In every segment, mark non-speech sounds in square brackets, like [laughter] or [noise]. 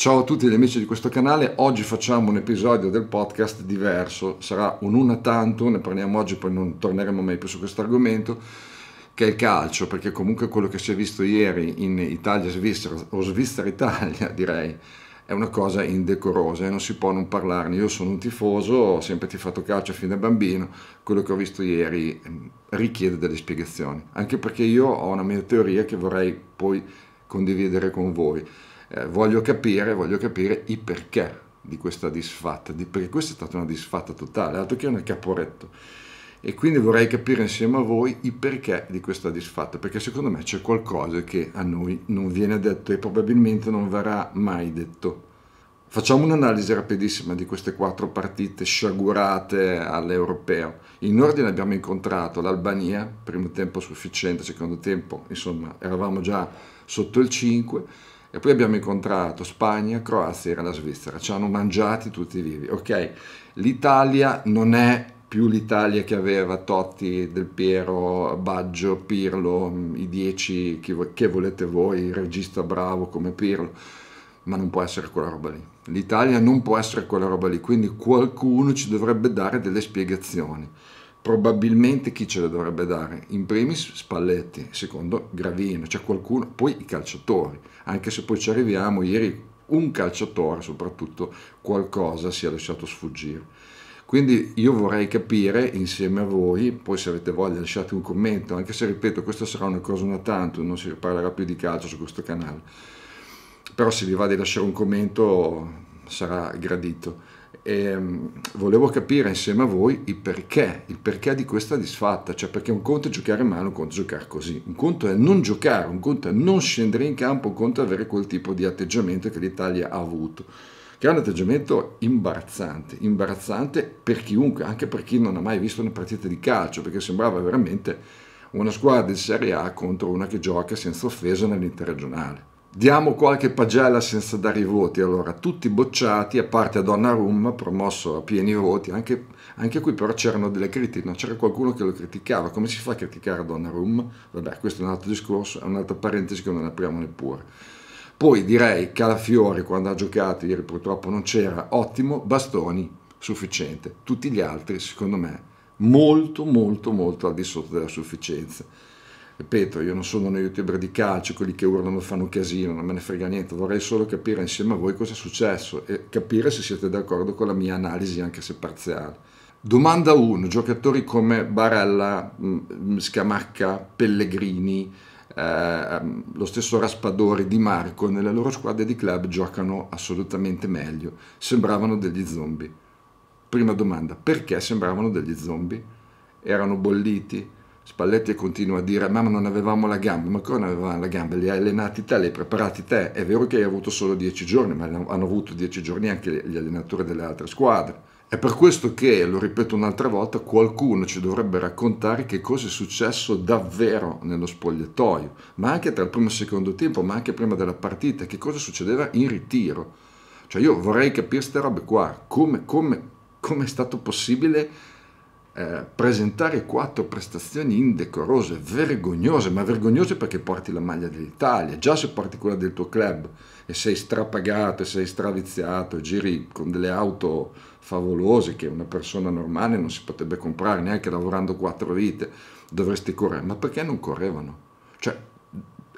Ciao a tutti gli amici di questo canale, oggi facciamo un episodio del podcast diverso, sarà un una tanto, ne parliamo oggi poi non torneremo mai più su questo argomento, che è il calcio, perché comunque quello che si è visto ieri in Italia-Svizzera, o Svizzera-Italia [laughs] direi, è una cosa indecorosa e non si può non parlarne. Io sono un tifoso, ho sempre tifato calcio fin da bambino, quello che ho visto ieri mm, richiede delle spiegazioni, anche perché io ho una mia teoria che vorrei poi condividere con voi eh, voglio capire, voglio capire i perché di questa disfatta, di, perché questa è stata una disfatta totale, altro che nel caporetto. E quindi vorrei capire insieme a voi i perché di questa disfatta, perché secondo me c'è qualcosa che a noi non viene detto e probabilmente non verrà mai detto. Facciamo un'analisi rapidissima di queste quattro partite sciagurate all'europeo. In ordine abbiamo incontrato l'Albania, primo tempo sufficiente, secondo tempo insomma eravamo già sotto il 5, e poi abbiamo incontrato Spagna, Croazia e la Svizzera, ci hanno mangiati tutti vivi. Ok, l'Italia non è più l'Italia che aveva Totti, Del Piero, Baggio, Pirlo, i dieci che volete voi, il regista bravo come Pirlo, ma non può essere quella roba lì. L'Italia non può essere quella roba lì, quindi qualcuno ci dovrebbe dare delle spiegazioni probabilmente chi ce le dovrebbe dare? In primis Spalletti, secondo Gravino, c'è cioè qualcuno, poi i calciatori, anche se poi ci arriviamo, ieri un calciatore soprattutto qualcosa si è lasciato sfuggire. Quindi io vorrei capire insieme a voi, poi se avete voglia lasciate un commento, anche se ripeto questa sarà una cosa una tanto, non si parlerà più di calcio su questo canale, però se vi va di lasciare un commento sarà gradito e ehm, volevo capire insieme a voi il perché, il perché di questa disfatta, cioè perché un conto è giocare in mano, un conto è giocare così, un conto è non giocare, un conto è non scendere in campo, un conto è avere quel tipo di atteggiamento che l'Italia ha avuto che è un atteggiamento imbarazzante, imbarazzante per chiunque, anche per chi non ha mai visto una partita di calcio, perché sembrava veramente una squadra di Serie A contro una che gioca senza offesa nell'interregionale. Diamo qualche pagella senza dare i voti, allora tutti bocciati, a parte Donnarumma, promosso a pieni voti, anche, anche qui però c'erano delle critiche, c'era qualcuno che lo criticava, come si fa a criticare Donnarumma? Vabbè, questo è un altro discorso, è un'altra parentesi che non apriamo neppure. Poi direi Calafiori quando ha giocato, ieri purtroppo non c'era, ottimo, Bastoni, sufficiente, tutti gli altri secondo me molto molto molto al di sotto della sufficienza ripeto, io non sono uno youtuber di calcio, quelli che urlano fanno casino, non me ne frega niente, vorrei solo capire insieme a voi cosa è successo e capire se siete d'accordo con la mia analisi, anche se parziale. Domanda 1, giocatori come Barella, mm, mm, Scamacca, Pellegrini, eh, mm, lo stesso Raspadori Di Marco nelle loro squadre di club giocano assolutamente meglio, sembravano degli zombie. Prima domanda, perché sembravano degli zombie? Erano bolliti? Spalletti continua a dire ma non avevamo la gamba, ma come non avevamo la gamba? Li hai allenati te, li hai preparati te, è vero che hai avuto solo dieci giorni, ma hanno avuto dieci giorni anche gli allenatori delle altre squadre. È per questo che, lo ripeto un'altra volta, qualcuno ci dovrebbe raccontare che cosa è successo davvero nello spogliatoio, ma anche tra il primo e il secondo tempo, ma anche prima della partita, che cosa succedeva in ritiro. Cioè io vorrei capire queste robe qua, come, come, come è stato possibile eh, presentare quattro prestazioni indecorose, vergognose, ma vergognose perché porti la maglia dell'Italia, già se porti quella del tuo club e sei strapagato, e sei straviziato, giri con delle auto favolose che una persona normale non si potrebbe comprare neanche lavorando quattro vite, dovresti correre, ma perché non correvano? Cioè,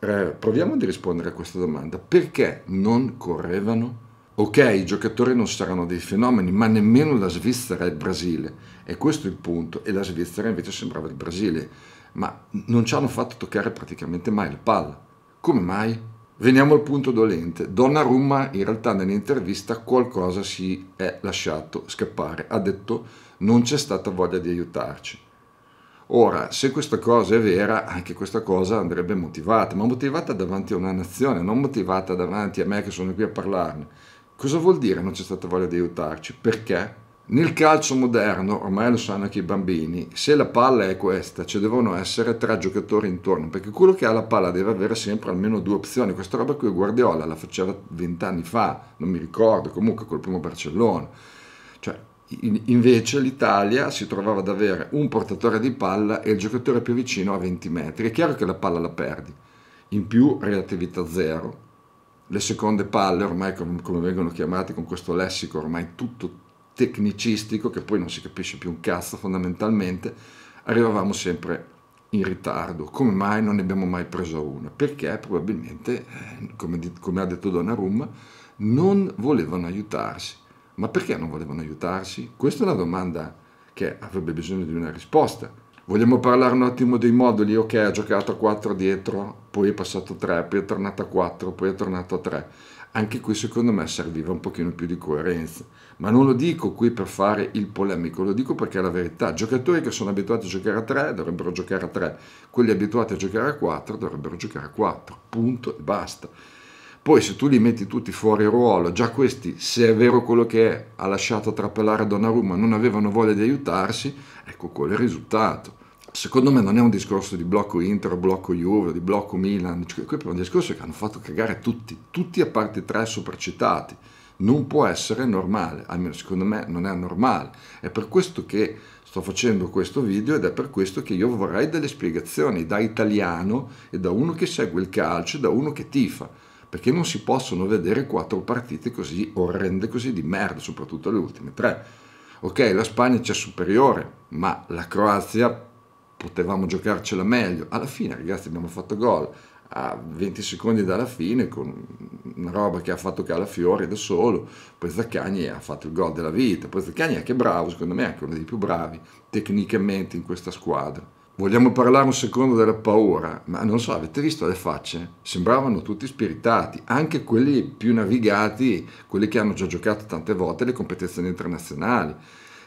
eh, proviamo di rispondere a questa domanda, perché non correvano? Ok, i giocatori non saranno dei fenomeni, ma nemmeno la Svizzera e il Brasile e questo è il punto. E la Svizzera invece sembrava il Brasile, ma non ci hanno fatto toccare praticamente mai la palla. Come mai? Veniamo al punto dolente. Donna Rumma in realtà nell'intervista qualcosa si è lasciato scappare. Ha detto non c'è stata voglia di aiutarci. Ora, se questa cosa è vera, anche questa cosa andrebbe motivata, ma motivata davanti a una nazione, non motivata davanti a me che sono qui a parlarne. Cosa vuol dire non c'è stata voglia di aiutarci? Perché? Nel calcio moderno, ormai lo sanno anche i bambini, se la palla è questa, ci devono essere tre giocatori intorno, perché quello che ha la palla deve avere sempre almeno due opzioni. Questa roba qui Guardiola la faceva vent'anni fa, non mi ricordo, comunque col primo Barcellona. Cioè, in, invece l'Italia si trovava ad avere un portatore di palla e il giocatore più vicino a 20 metri. È chiaro che la palla la perdi, in più relatività zero. Le seconde palle, ormai come, come vengono chiamate con questo lessico, ormai tutto tecnicistico che poi non si capisce più un cazzo fondamentalmente, arrivavamo sempre in ritardo. Come mai non ne abbiamo mai preso una? Perché probabilmente, eh, come, come ha detto Donnarumma, non volevano aiutarsi. Ma perché non volevano aiutarsi? Questa è una domanda che avrebbe bisogno di una risposta. Vogliamo parlare un attimo dei moduli? Ok, ha giocato a 4 dietro, poi è passato a 3, poi è tornato a 4, poi è tornato a 3 anche qui secondo me serviva un pochino più di coerenza, ma non lo dico qui per fare il polemico, lo dico perché è la verità. Giocatori che sono abituati a giocare a 3 dovrebbero giocare a 3, quelli abituati a giocare a 4 dovrebbero giocare a 4, punto e basta. Poi se tu li metti tutti fuori ruolo, già questi, se è vero quello che è, ha lasciato trappelare Donnarumma, non avevano voglia di aiutarsi, ecco quello è il risultato secondo me non è un discorso di blocco Inter, blocco Juve, di blocco Milan, cioè, è un discorso che hanno fatto cagare tutti, tutti a parte tre sopracitati. Non può essere normale, almeno secondo me non è normale. È per questo che sto facendo questo video ed è per questo che io vorrei delle spiegazioni da italiano e da uno che segue il calcio e da uno che tifa perché non si possono vedere quattro partite così orrende, così di merda, soprattutto le ultime tre. Ok, la Spagna c'è superiore, ma la Croazia potevamo giocarcela meglio. Alla fine, ragazzi, abbiamo fatto gol a 20 secondi dalla fine con una roba che ha fatto Calafiori da solo, poi Zaccagni ha fatto il gol della vita, poi Zaccagni è anche bravo, secondo me è anche uno dei più bravi tecnicamente in questa squadra. Vogliamo parlare un secondo della paura, ma non so, avete visto le facce? Sembravano tutti spiritati, anche quelli più navigati, quelli che hanno già giocato tante volte le competizioni internazionali.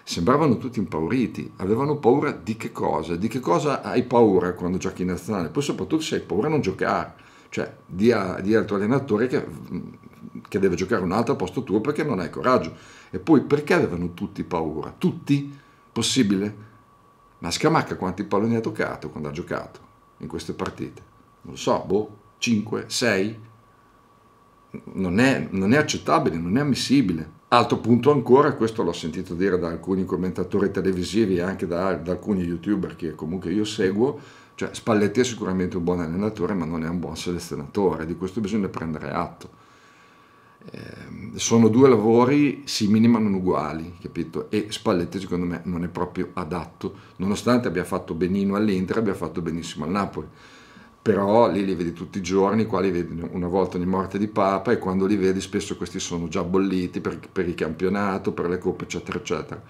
Sembravano tutti impauriti, avevano paura di che cosa? Di che cosa hai paura quando giochi in nazionale? Poi soprattutto se hai paura a non giocare, cioè di, a, di al allenatore che, che deve giocare un altro posto tuo perché non hai coraggio. E poi perché avevano tutti paura? Tutti? Possibile? Ma Scamacca quanti palloni ha toccato quando ha giocato in queste partite? Non lo so, boh, 5, 6? Non è, non è accettabile, non è ammissibile. Altro punto ancora, questo l'ho sentito dire da alcuni commentatori televisivi e anche da, da, alcuni youtuber che comunque io seguo, cioè Spalletti è sicuramente un buon allenatore ma non è un buon selezionatore, di questo bisogna prendere atto. Eh, sono due lavori simili ma non uguali, capito? E Spalletti secondo me non è proprio adatto, nonostante abbia fatto benino all'Inter, abbia fatto benissimo al Napoli però lì li vedi tutti i giorni, qua li vedi una volta ogni morte di Papa e quando li vedi spesso questi sono già bolliti per, per il campionato, per le coppe eccetera eccetera.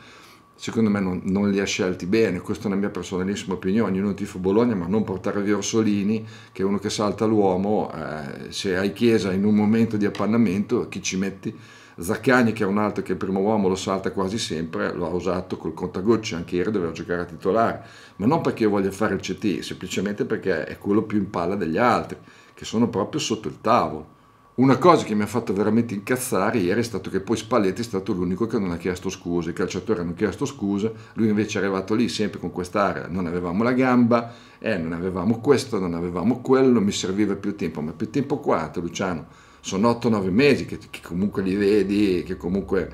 Secondo me non, non, li ha scelti bene, questa è una mia personalissima opinione, io non tifo Bologna ma non portare via Orsolini che è uno che salta l'uomo, eh, se hai Chiesa in un momento di appannamento chi ci metti? Zaccagni che è un altro che il primo uomo lo salta quasi sempre, lo ha usato col contagocci, anche ieri doveva giocare a titolare, ma non perché io voglia fare il CT, semplicemente perché è quello più in palla degli altri, che sono proprio sotto il tavolo. Una cosa che mi ha fatto veramente incazzare ieri è stato che poi Spalletti è stato l'unico che non ha chiesto scuse, i calciatori hanno chiesto scuse, lui invece è arrivato lì sempre con quest'area, non avevamo la gamba, eh, non avevamo questo, non avevamo quello, mi serviva più tempo, ma più tempo quanto Luciano? sono 8-9 mesi che, che, comunque li vedi, che comunque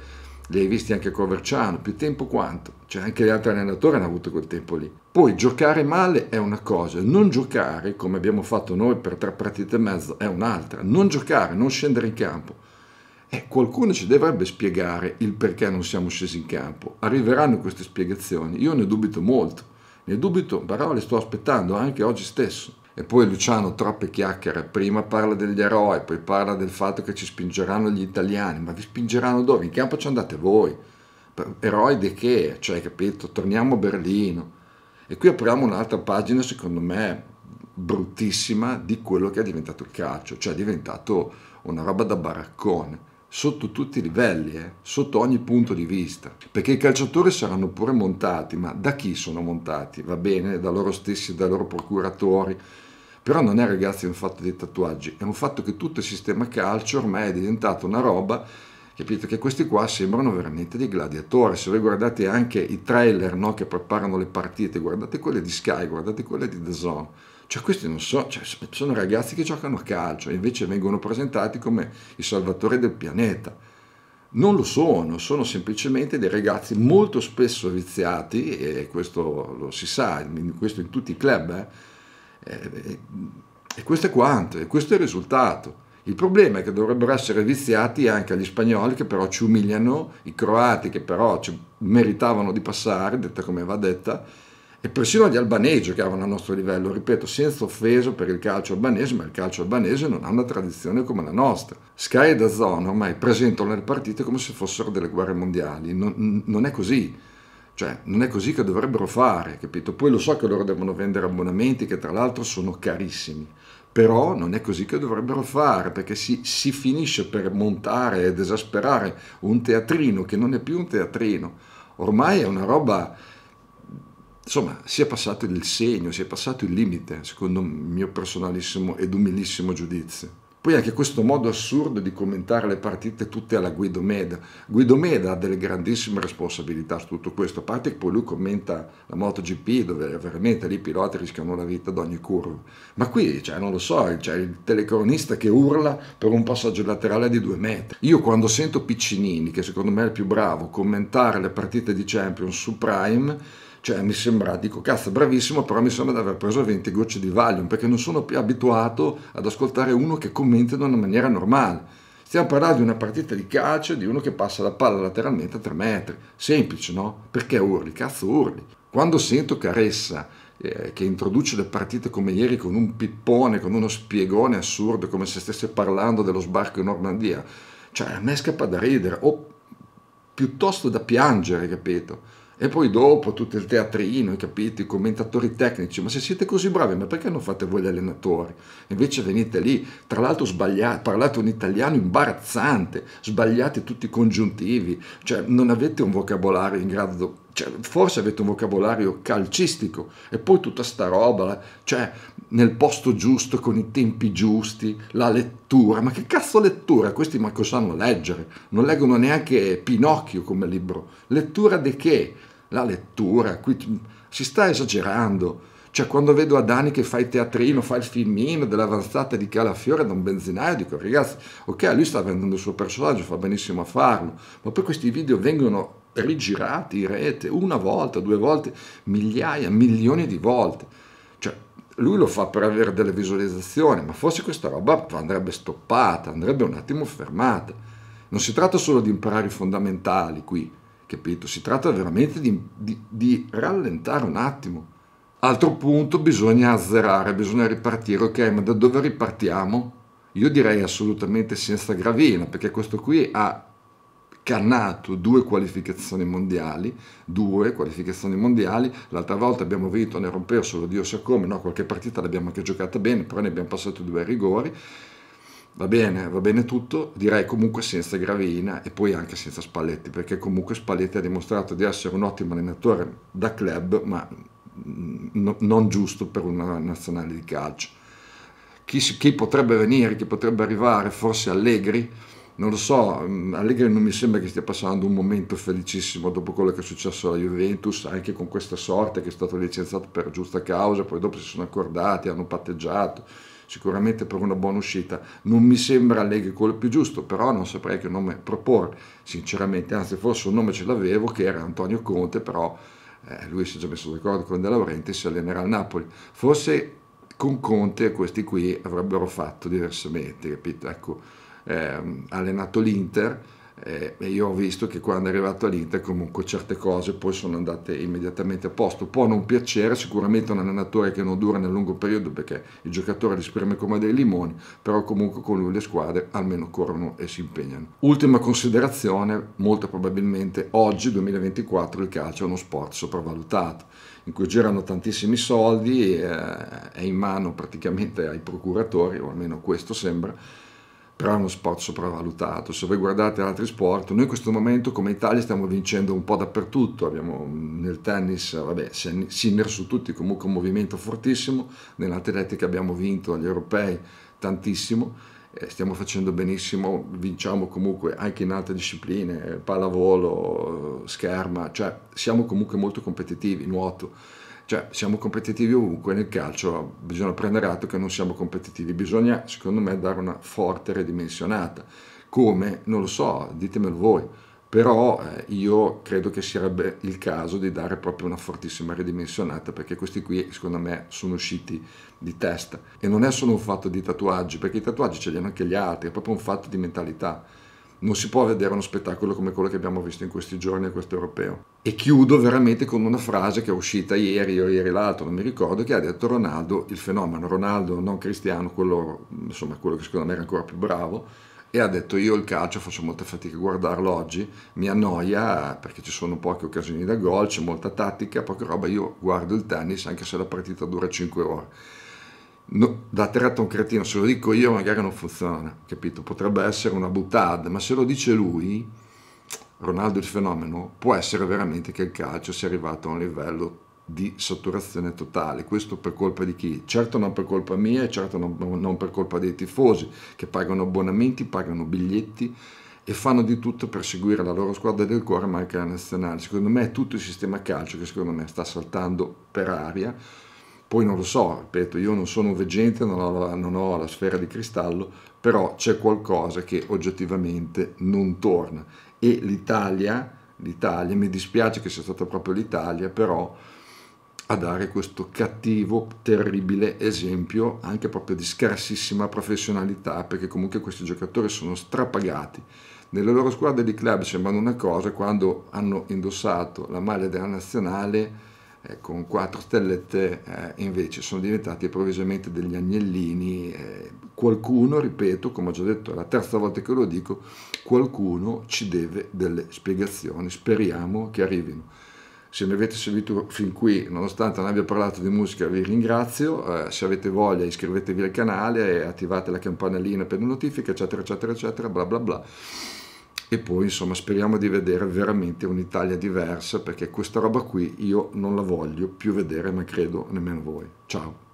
li hai visti anche con Verciano, più tempo quanto? Cioè anche gli altri allenatori hanno avuto quel tempo lì. Poi giocare male è una cosa, non giocare come abbiamo fatto noi per tre partite e mezzo è un'altra, non giocare, non scendere in campo. E eh, qualcuno ci dovrebbe spiegare il perché non siamo scesi in campo. Arriveranno queste spiegazioni, io ne dubito molto, ne dubito, però le sto aspettando anche oggi stesso. E poi Luciano, troppe chiacchiere, prima parla degli eroi, poi parla del fatto che ci spingeranno gli italiani, ma vi spingeranno dove? In campo ci andate voi. Eroi di che? Cioè, capito? Torniamo a Berlino. E qui apriamo un'altra pagina, secondo me, bruttissima di quello che è diventato il calcio, cioè è diventato una roba da baraccone sotto tutti i livelli, eh? sotto ogni punto di vista, perché i calciatori saranno pure montati, ma da chi sono montati? Va bene, da loro stessi, dai loro procuratori, però non è ragazzi un fatto dei tatuaggi, è un fatto che tutto il sistema calcio ormai è diventato una roba capite che questi qua sembrano veramente dei gladiatori se voi guardate anche i trailer no, che preparano le partite guardate quelle di Sky, guardate quelle di The Zone cioè questi non so, cioè, sono ragazzi che giocano a calcio e invece vengono presentati come i salvatori del pianeta non lo sono, sono semplicemente dei ragazzi molto spesso viziati e questo lo si sa, questo in tutti i club eh, eh, eh, e questo è quanto, e questo è il risultato. Il problema è che dovrebbero essere viziati anche gli spagnoli che però ci umiliano, i croati che però ci meritavano di passare, detta come va detta, e persino gli albanesi giocavano a nostro livello, ripeto, senza offeso per il calcio albanese, ma il calcio albanese non ha una tradizione come la nostra. Sky e Dazzon ormai presentano le partite come se fossero delle guerre mondiali, non, non è così cioè, non è così che dovrebbero fare, capito? Poi lo so che loro devono vendere abbonamenti che tra l'altro sono carissimi, però non è così che dovrebbero fare, perché si, si finisce per montare ed esasperare un teatrino che non è più un teatrino. Ormai è una roba, insomma, si è passato il segno, si è passato il limite, secondo il mio personalissimo ed umilissimo giudizio. Poi anche questo modo assurdo di commentare le partite tutte alla Guido Meda. Guido Meda ha delle grandissime responsabilità su tutto questo, a parte che poi lui commenta la MotoGP dove veramente lì i piloti rischiano la vita ad ogni curva. Ma qui, cioè, non lo so, c'è il telecronista che urla per un passaggio laterale di due metri. Io quando sento Piccinini, che secondo me è il più bravo, commentare le partite di Champions su Prime, cioè mi sembra, dico cazzo, bravissimo, però mi sembra di aver preso 20 gocce di Valium perché non sono più abituato ad ascoltare uno che commenta in una maniera normale. Stiamo parlando di una partita di calcio di uno che passa la palla lateralmente a 3 metri. Semplice, no? Perché urli? Cazzo urli. Quando sento Caressa eh, che introduce le partite come ieri con un pippone, con uno spiegone assurdo, come se stesse parlando dello sbarco in Normandia, cioè a me scappa da ridere o piuttosto da piangere, capito? E poi dopo tutto il teatrino, hai capito? I commentatori tecnici, ma se siete così bravi, ma perché non fate voi gli allenatori? Invece venite lì, tra l'altro sbagliate, parlate un italiano imbarazzante, sbagliate tutti i congiuntivi, cioè non avete un vocabolario in grado cioè, forse avete un vocabolario calcistico e poi tutta sta roba, cioè nel posto giusto, con i tempi giusti, la lettura. Ma che cazzo lettura? Questi manco sanno leggere, non leggono neanche Pinocchio come libro. Lettura di che? La lettura, qui si sta esagerando. Cioè, quando vedo Adani che fa il teatrino, fa il filmino dell'avanzata di Calafiore da un benzinaio, dico, ragazzi, ok, lui sta vendendo il suo personaggio, fa benissimo a farlo, ma poi questi video vengono rigirati in rete una volta, due volte, migliaia, milioni di volte. Cioè, lui lo fa per avere delle visualizzazioni, ma forse questa roba andrebbe stoppata, andrebbe un attimo fermata. Non si tratta solo di imparare i fondamentali qui, capito? Si tratta veramente di, di, di rallentare un attimo. Altro punto, bisogna azzerare, bisogna ripartire, ok, ma da dove ripartiamo? Io direi assolutamente senza gravina, perché questo qui ha cannato due qualificazioni mondiali, due qualificazioni mondiali, l'altra volta abbiamo vinto, ne rompevo solo Dio sa come, no, qualche partita l'abbiamo anche giocata bene, però ne abbiamo passato due rigori, va bene, va bene tutto, direi comunque senza Gravina e poi anche senza Spalletti, perché comunque Spalletti ha dimostrato di essere un ottimo allenatore da club, ma no, non giusto per una nazionale di calcio. Chi, chi potrebbe venire, chi potrebbe arrivare, forse Allegri, non lo so, mm, Allegri non mi sembra che stia passando un momento felicissimo dopo quello che è successo alla Juventus, anche con questa sorte che è stato licenziato per giusta causa, poi dopo si sono accordati, hanno patteggiato, sicuramente per una buona uscita. Non mi sembra Allegri quello più giusto, però non saprei che nome proporre, sinceramente, anzi forse un nome ce l'avevo che era Antonio Conte, però eh, lui si è già messo d'accordo con De Laurenti e si allenerà al Napoli. Forse con Conte questi qui avrebbero fatto diversamente, capito? Ecco eh, allenato l'Inter eh, e io ho visto che quando è arrivato all'Inter comunque certe cose poi sono andate immediatamente a posto. Può non piacere, sicuramente un allenatore che non dura nel lungo periodo perché il giocatore li spreme come dei limoni, però comunque con lui le squadre almeno corrono e si impegnano. Ultima considerazione, molto probabilmente oggi 2024 il calcio è uno sport sopravvalutato in cui girano tantissimi soldi, eh, è in mano praticamente ai procuratori, o almeno questo sembra, però è uno sport sopravvalutato. Se voi guardate altri sport, noi in questo momento come Italia stiamo vincendo un po' dappertutto, abbiamo mm, nel tennis, vabbè, Sinner su tutti, comunque un movimento fortissimo, nell'atletica abbiamo vinto agli europei tantissimo, eh, stiamo facendo benissimo, vinciamo comunque anche in altre discipline, eh, pallavolo, scherma, cioè siamo comunque molto competitivi, nuoto cioè siamo competitivi ovunque nel calcio, bisogna prendere atto che non siamo competitivi, bisogna secondo me dare una forte ridimensionata. Come? Non lo so, ditemelo voi però eh, io credo che sarebbe il caso di dare proprio una fortissima ridimensionata perché questi qui secondo me sono usciti di testa e non è solo un fatto di tatuaggi perché i tatuaggi ce li hanno anche gli altri è proprio un fatto di mentalità non si può vedere uno spettacolo come quello che abbiamo visto in questi giorni a questo europeo. E chiudo veramente con una frase che è uscita ieri o ieri l'altro, non mi ricordo, che ha detto Ronaldo il fenomeno, Ronaldo non cristiano, quello, insomma, quello che secondo me era ancora più bravo, e ha detto io il calcio faccio molta fatica a guardarlo oggi, mi annoia perché ci sono poche occasioni da gol, c'è molta tattica, poca roba, io guardo il tennis anche se la partita dura 5 ore no, da terra un cretino, se lo dico io magari non funziona, capito? Potrebbe essere una buttad, ma se lo dice lui, Ronaldo il fenomeno, può essere veramente che il calcio sia arrivato a un livello di saturazione totale, questo per colpa di chi? Certo non per colpa mia e certo non, non per colpa dei tifosi che pagano abbonamenti, pagano biglietti e fanno di tutto per seguire la loro squadra del cuore ma anche la nazionale. Secondo me è tutto il sistema calcio che secondo me sta saltando per aria poi non lo so, ripeto, io non sono un veggente, non ho, la, non ho la sfera di cristallo, però c'è qualcosa che oggettivamente non torna. E l'Italia, l'Italia, mi dispiace che sia stata proprio l'Italia, però a dare questo cattivo, terribile esempio anche proprio di scarsissima professionalità, perché comunque questi giocatori sono strapagati. Nelle loro squadre di club sembrano una cosa, quando hanno indossato la maglia della nazionale eh, con quattro stellette eh, invece sono diventati improvvisamente degli agnellini. Eh, qualcuno, ripeto, come ho già detto, è la terza volta che lo dico, qualcuno ci deve delle spiegazioni, speriamo che arrivino. Se mi avete seguito fin qui, nonostante non abbia parlato di musica, vi ringrazio. Eh, se avete voglia iscrivetevi al canale, attivate la campanellina per le notifiche, eccetera, eccetera, eccetera, bla bla bla e poi insomma speriamo di vedere veramente un'Italia diversa perché questa roba qui io non la voglio più vedere ma credo nemmeno voi. Ciao!